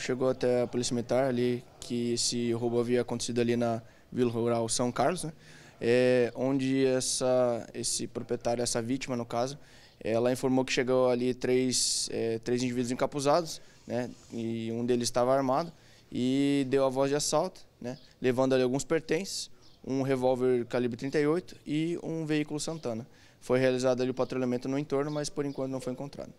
Chegou até a polícia militar ali que esse roubo havia acontecido ali na Vila Rural São Carlos, né? É, onde essa, esse proprietário, essa vítima no caso, ela informou que chegou ali três, é, três indivíduos encapuzados, né? E um deles estava armado e deu a voz de assalto, né? Levando ali alguns pertences, um revólver calibre 38 e um veículo Santana. Foi realizado ali o patrulhamento no entorno, mas por enquanto não foi encontrado.